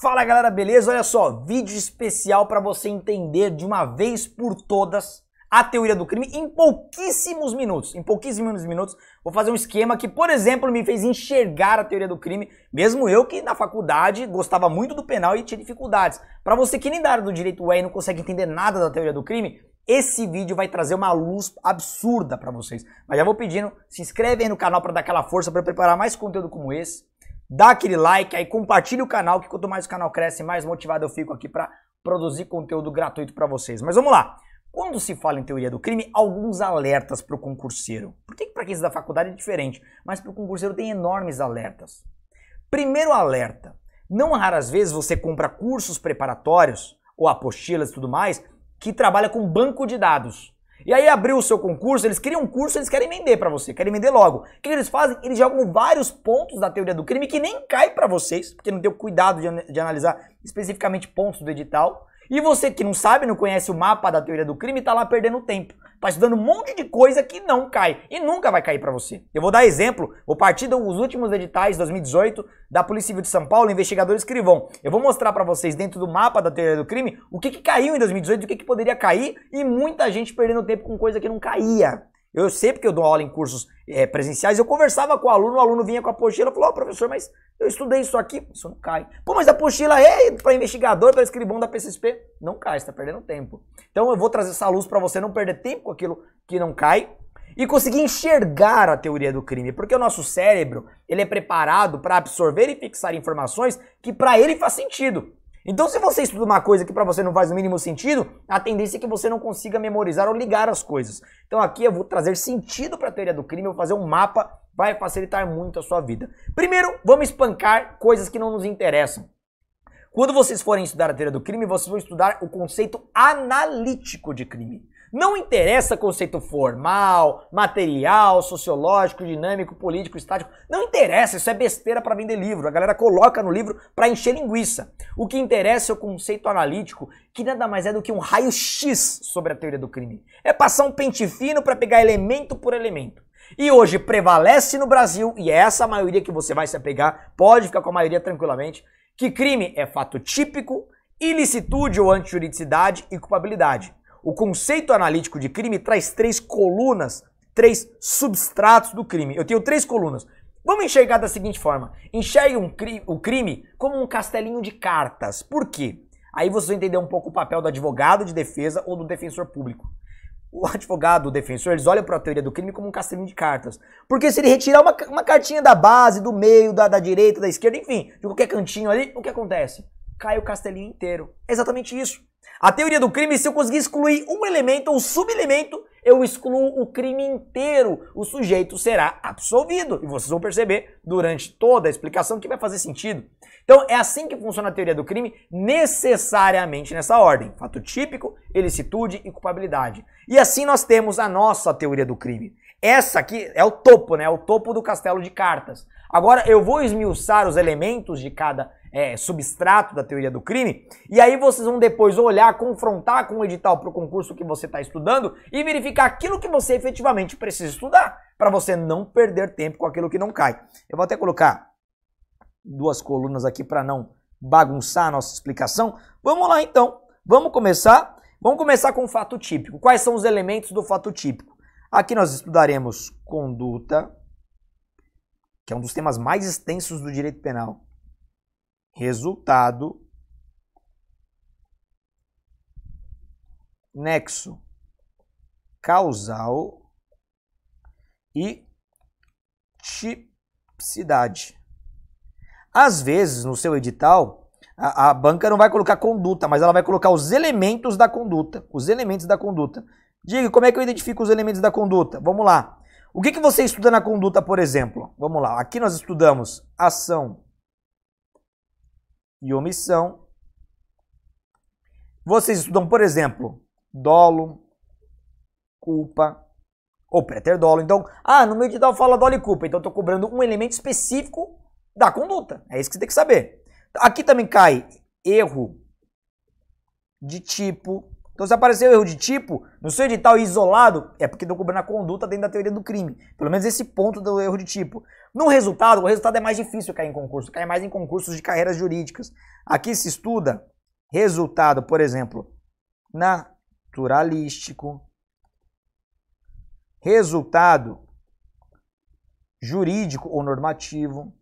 Fala galera, beleza? Olha só, vídeo especial para você entender de uma vez por todas a teoria do crime em pouquíssimos minutos. Em pouquíssimos minutos, vou fazer um esquema que, por exemplo, me fez enxergar a teoria do crime, mesmo eu que na faculdade gostava muito do penal e tinha dificuldades. Para você que nem da área do direito é e não consegue entender nada da teoria do crime, esse vídeo vai trazer uma luz absurda para vocês. Mas já vou pedindo, se inscreve aí no canal para dar aquela força para preparar mais conteúdo como esse dá aquele like aí, compartilha o canal, que quanto mais o canal cresce, mais motivado eu fico aqui para produzir conteúdo gratuito para vocês. Mas vamos lá. Quando se fala em teoria do crime, alguns alertas para o concurseiro. Por que para quem é da faculdade é diferente, mas para o concurseiro tem enormes alertas. Primeiro alerta: não raras vezes você compra cursos preparatórios ou apostilas e tudo mais que trabalha com banco de dados. E aí abriu o seu concurso, eles criam um curso, eles querem vender para você, querem vender logo. O que eles fazem? Eles jogam vários pontos da teoria do crime que nem cai para vocês, porque não deu cuidado de, de, analisar especificamente pontos do edital. E você que não sabe, não conhece o mapa da teoria do crime, tá lá perdendo tempo. Está estudando um monte de coisa que não cai e nunca vai cair para você. Eu vou dar exemplo, vou partir dos últimos editais 2018 da Polícia Civil de São Paulo, investigador escrivão. Eu vou mostrar para vocês dentro do mapa da teoria do crime o que, que caiu em 2018, o que, que poderia cair e muita gente perdendo tempo com coisa que não caía. Eu sempre que eu dou aula em cursos é, presenciais, eu conversava com o aluno, o aluno vinha com a pochila, e falou, ó, oh, professor, mas eu estudei isso aqui, isso não cai. Pô, mas a pochila é para investigador, para escribão da PCSP. Não cai, você tá perdendo tempo. Então eu vou trazer essa luz para você não perder tempo com aquilo que não cai e conseguir enxergar a teoria do crime, porque o nosso cérebro, ele é preparado para absorver e fixar informações que para ele faz sentido. Então, se você estuda uma coisa que para você não faz o mínimo sentido, a tendência é que você não consiga memorizar ou ligar as coisas. Então, aqui eu vou trazer sentido para a teoria do crime, eu vou fazer um mapa, vai facilitar muito a sua vida. Primeiro, vamos espancar coisas que não nos interessam. Quando vocês forem estudar a teoria do crime, vocês vão estudar o conceito analítico de crime. Não interessa conceito formal, material, sociológico, dinâmico, político, estático. Não interessa, isso é besteira para vender livro. A galera coloca no livro para encher linguiça. O que interessa é o conceito analítico, que nada mais é do que um raio-x sobre a teoria do crime. É passar um pente fino para pegar elemento por elemento. E hoje prevalece no Brasil, e é essa maioria que você vai se apegar, pode ficar com a maioria tranquilamente, que crime é fato típico, ilicitude ou antijuridicidade e culpabilidade. O conceito analítico de crime traz três colunas, três substratos do crime. Eu tenho três colunas. Vamos enxergar da seguinte forma: enxergue um cri o crime como um castelinho de cartas. Por quê? Aí vocês vão entender um pouco o papel do advogado de defesa ou do defensor público. O advogado, o defensor, eles olham para a teoria do crime como um castelinho de cartas. Porque se ele retirar uma, uma cartinha da base, do meio, da, da direita, da esquerda, enfim, de qualquer cantinho ali, o que acontece? cai o castelinho inteiro. É exatamente isso. A teoria do crime, se eu conseguir excluir um elemento ou um subelemento, eu excluo o crime inteiro. O sujeito será absolvido. E vocês vão perceber durante toda a explicação que vai fazer sentido. Então, é assim que funciona a teoria do crime, necessariamente nessa ordem: fato típico, ilicitude e culpabilidade. E assim nós temos a nossa teoria do crime. Essa aqui é o topo, né? O topo do castelo de cartas. Agora eu vou esmiuçar os elementos de cada é, substrato da teoria do crime, e aí vocês vão depois olhar, confrontar com o edital para o concurso que você está estudando e verificar aquilo que você efetivamente precisa estudar, para você não perder tempo com aquilo que não cai. Eu vou até colocar duas colunas aqui para não bagunçar a nossa explicação. Vamos lá então, vamos começar. Vamos começar com o fato típico. Quais são os elementos do fato típico? Aqui nós estudaremos conduta, que é um dos temas mais extensos do direito penal resultado, nexo causal e tipicidade. Às vezes, no seu edital, a, a, banca não vai colocar conduta, mas ela vai colocar os elementos da conduta. Os elementos da conduta. Diga, como é que eu identifico os elementos da conduta? Vamos lá. O que, que você estuda na conduta, por exemplo? Vamos lá. Aqui nós estudamos ação, e omissão. Vocês estudam, por exemplo, dolo, culpa ou dolo. Então, ah, no meu edital fala dolo e culpa, então estou cobrando um elemento específico da conduta. É isso que você tem que saber. Aqui também cai erro de tipo, então, se aparecer um erro de tipo no seu edital isolado, é porque estão cobrando a conduta dentro da teoria do crime. Pelo menos esse ponto do erro de tipo. No resultado, o resultado é mais difícil cair em concurso, cai mais em concursos de carreiras jurídicas. Aqui se estuda resultado, por exemplo, naturalístico, resultado jurídico ou normativo.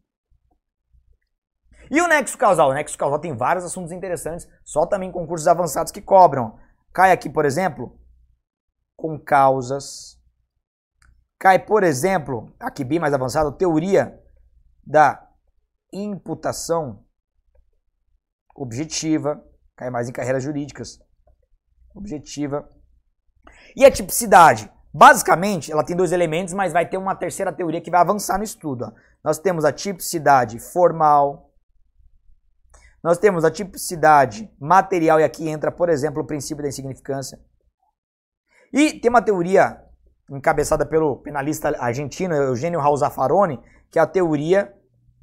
E o nexo causal? O nexo causal tem vários assuntos interessantes, só também concursos avançados que cobram. Cai aqui, por exemplo, com causas. Cai, por exemplo, aqui bem mais avançado, teoria da imputação objetiva. Cai mais em carreiras jurídicas. Objetiva. E a tipicidade? Basicamente, ela tem dois elementos, mas vai ter uma terceira teoria que vai avançar no estudo. Nós temos a tipicidade formal, nós temos a tipicidade material, e aqui entra, por exemplo, o princípio da insignificância. E tem uma teoria encabeçada pelo penalista argentino Eugênio Raul Zaffaroni, que é a teoria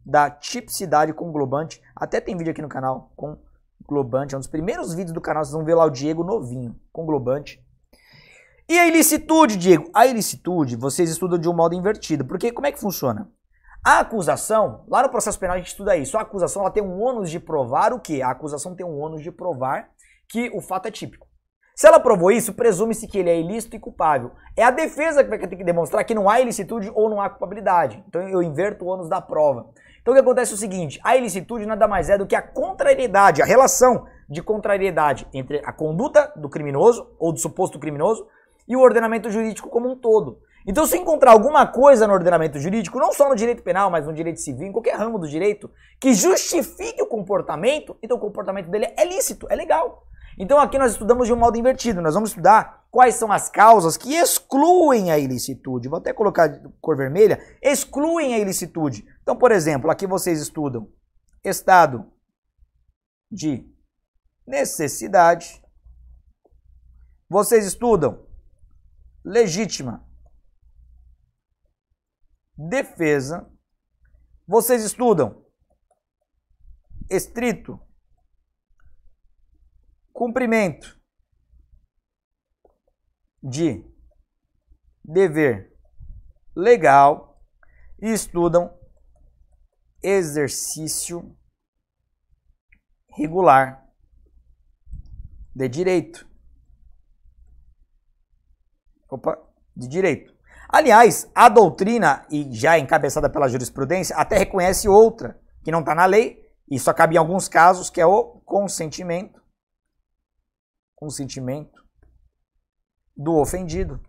da tipicidade com globante. Até tem vídeo aqui no canal com globante, é um dos primeiros vídeos do canal, vocês vão ver lá o Diego novinho, com globante. E a ilicitude, Diego? A ilicitude vocês estudam de um modo invertido, porque como é que funciona? A acusação, lá no processo penal a gente estuda isso, a acusação ela tem um ônus de provar o quê? A acusação tem um ônus de provar que o fato é típico. Se ela provou isso, presume-se que ele é ilícito e culpável. É a defesa que vai ter que demonstrar que não há ilicitude ou não há culpabilidade. Então eu inverto o ônus da prova. Então o que acontece é o seguinte: a ilicitude nada mais é do que a contrariedade, a relação de contrariedade entre a conduta do criminoso ou do suposto criminoso e o ordenamento jurídico como um todo. Então, se encontrar alguma coisa no ordenamento jurídico, não só no direito penal, mas no direito civil, em qualquer ramo do direito, que justifique o comportamento, então o comportamento dele é lícito, é legal. Então, aqui nós estudamos de um modo invertido. Nós vamos estudar quais são as causas que excluem a ilicitude. Vou até colocar cor vermelha: excluem a ilicitude. Então, por exemplo, aqui vocês estudam estado de necessidade. Vocês estudam legítima defesa, vocês estudam estrito, cumprimento de dever legal e estudam exercício regular de direito. Opa, de direito. Aliás, a doutrina, e já encabeçada pela jurisprudência, até reconhece outra, que não está na lei, e só cabe em alguns casos, que é o consentimento. Consentimento do ofendido.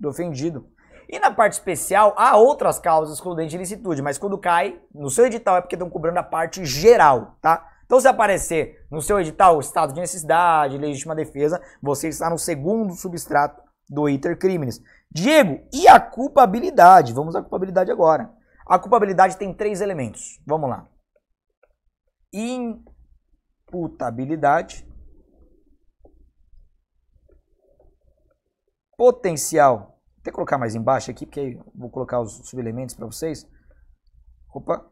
Do ofendido. E na parte especial, há outras causas excludentes de licitude, mas quando cai, no seu edital é porque estão cobrando a parte geral, tá? Então, se aparecer no seu edital estado de necessidade, legítima defesa, você está no segundo substrato do Iter Crimes. Diego, e a culpabilidade? Vamos à culpabilidade agora. A culpabilidade tem três elementos. Vamos lá. Imputabilidade, potencial. Vou até colocar mais embaixo aqui, porque aí vou colocar os subelementos para vocês. Opa.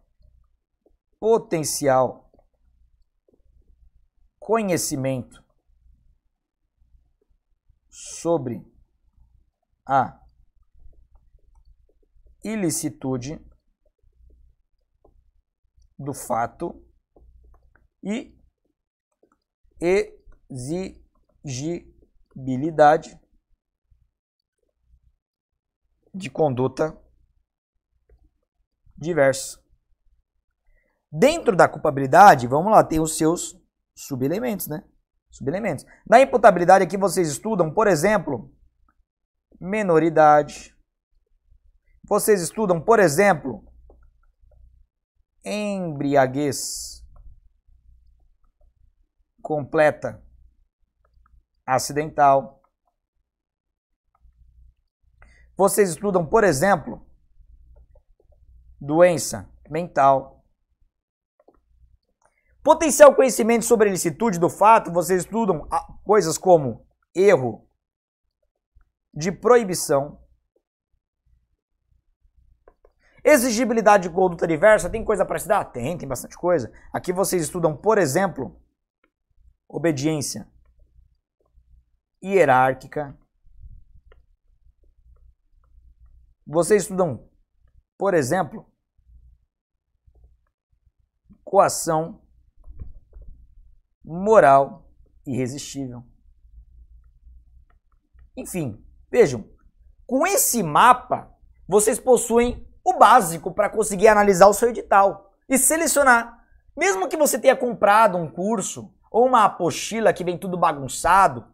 Potencial conhecimento sobre a ilicitude do fato e exigibilidade de conduta diversa. Dentro da culpabilidade, vamos lá, tem os seus subelementos, né? Subelementos. Na imputabilidade aqui vocês estudam, por exemplo, menoridade. Vocês estudam, por exemplo, embriaguez completa, acidental. Vocês estudam, por exemplo, doença mental. Potencial conhecimento sobre a licitude do fato, vocês estudam coisas como erro, de proibição. Exigibilidade de conduta diversa, tem coisa para se dar? Tem, tem bastante coisa. Aqui vocês estudam, por exemplo, obediência hierárquica. Vocês estudam, por exemplo, coação moral irresistível. Enfim, Vejam, com esse mapa, vocês possuem o básico para conseguir analisar o seu edital e selecionar. Mesmo que você tenha comprado um curso ou uma apostila que vem tudo bagunçado,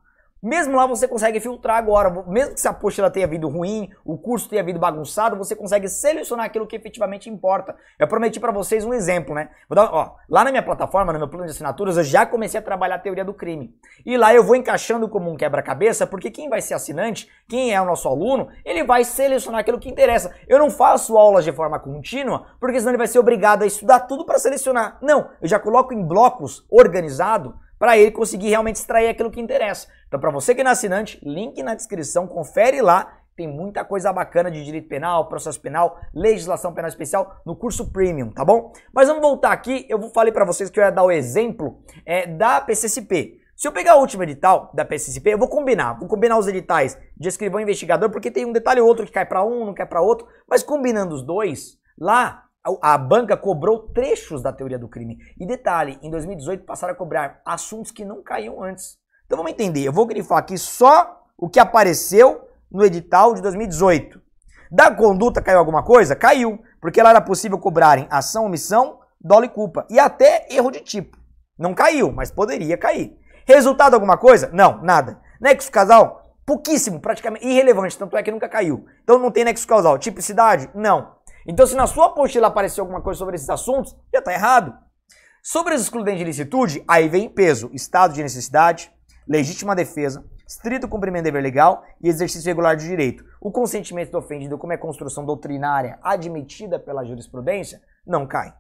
mesmo lá você consegue filtrar agora, mesmo que a apostila tenha vindo ruim, o curso tenha vindo bagunçado, você consegue selecionar aquilo que efetivamente importa. Eu prometi para vocês um exemplo, né? Dar, ó, lá na minha plataforma, no meu plano de assinaturas, eu já comecei a trabalhar a teoria do crime. E lá eu vou encaixando como um quebra-cabeça, porque quem vai ser assinante, quem é o nosso aluno, ele vai selecionar aquilo que interessa. Eu não faço aulas de forma contínua, porque senão ele vai ser obrigado a estudar tudo para selecionar. Não, eu já coloco em blocos organizado para ele conseguir realmente extrair aquilo que interessa. Então, para você que é assinante, link na descrição, confere lá. Tem muita coisa bacana de direito penal, processo penal, legislação penal especial no curso premium, tá bom? Mas vamos voltar aqui. Eu falei para vocês que eu ia dar o exemplo é, da PCCP. Se eu pegar o último edital da PSCP, eu vou combinar, vou combinar os editais de escrivão e investigador, porque tem um detalhe ou outro que cai para um, não cai para outro, mas combinando os dois, lá a banca cobrou trechos da teoria do crime. E detalhe, em 2018 passaram a cobrar assuntos que não caíam antes. Então vamos entender, eu vou grifar aqui só o que apareceu no edital de 2018. Da conduta caiu alguma coisa? Caiu, porque lá era possível cobrarem ação, omissão, dolo e culpa. E até erro de tipo. Não caiu, mas poderia cair. Resultado alguma coisa? Não, nada. Nexo casal? Pouquíssimo, praticamente irrelevante, tanto é que nunca caiu. Então não tem nexo causal. Tipicidade? Não. Então, se na sua apostila aparecer alguma coisa sobre esses assuntos, já está errado. Sobre as excludentes de licitude, aí vem peso, estado de necessidade, legítima defesa, estrito cumprimento do dever legal e exercício regular de direito. O consentimento do ofendido, como é construção doutrinária admitida pela jurisprudência, não cai.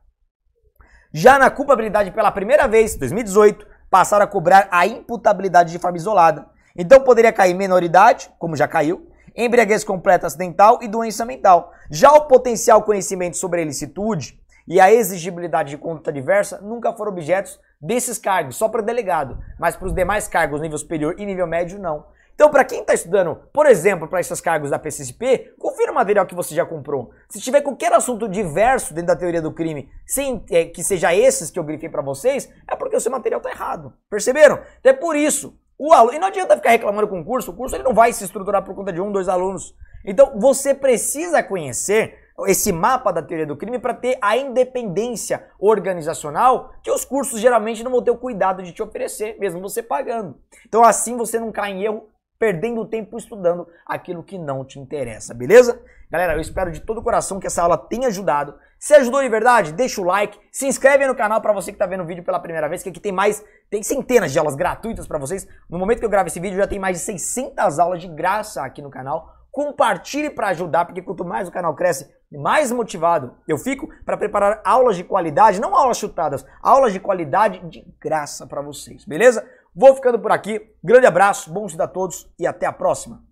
Já na culpabilidade pela primeira vez, 2018, passaram a cobrar a imputabilidade de forma isolada. Então poderia cair menoridade, como já caiu, embriaguez completa acidental e doença mental. Já o potencial conhecimento sobre a ilicitude e a exigibilidade de conduta diversa nunca foram objetos desses cargos, só para delegado, mas para os demais cargos, nível superior e nível médio, não. Então, para quem está estudando, por exemplo, para esses cargos da PCSP, confira o material que você já comprou. Se tiver qualquer assunto diverso dentro da teoria do crime, sem é, que seja esses que eu grifei para vocês, é porque o seu material está errado. Perceberam? Então é por isso o aluno, e não adianta ficar reclamando com o curso, o curso ele não vai se estruturar por conta de um, dois alunos. Então você precisa conhecer esse mapa da teoria do crime para ter a independência organizacional que os cursos geralmente não vão ter o cuidado de te oferecer, mesmo você pagando. Então assim você não cai em erro perdendo tempo estudando aquilo que não te interessa, beleza? Galera, eu espero de todo o coração que essa aula tenha ajudado. Se ajudou de verdade, deixa o like, se inscreve no canal para você que está vendo o vídeo pela primeira vez, que aqui tem mais, tem centenas de aulas gratuitas para vocês. No momento que eu gravo esse vídeo já tem mais de 600 aulas de graça aqui no canal. Compartilhe para ajudar, porque quanto mais o canal cresce, mais motivado eu fico para preparar aulas de qualidade, não aulas chutadas, aulas de qualidade de graça para vocês, beleza? Vou ficando por aqui. Grande abraço, bom dia a todos e até a próxima.